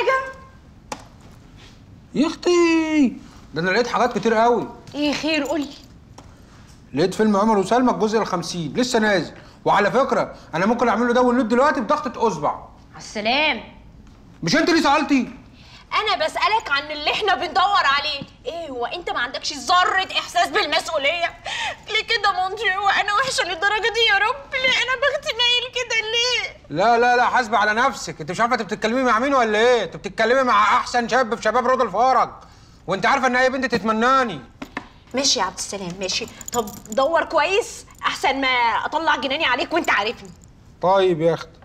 حاجه يا اختي ده انا لقيت حاجات كتير قوي ايه خير قولي لقيت فيلم عمر وسلمى الجزء ال50 لسه نازل وعلى فكره انا ممكن اعمل له داونلود دلوقتي بضغطه اصبع على السلام مش انت اللي سالتي انا بسالك عن اللي احنا بندور عليه ايه هو انت ما عندكش ذره احساس بالمسؤوليه ليه كده مونتي وانا وحشه للدرجه دي يا رب ليه انا لا لا لا حاسبه على نفسك انت مش عارفه انت بتتكلمي مع مين ولا ايه انت بتتكلمي مع احسن شاب في شباب رود الفرج وانت عارفه ان اي بنت تتمناني ماشي يا عبد السلام ماشي طب دور كويس احسن ما اطلع جناني عليك وانت عارفني طيب يا اختي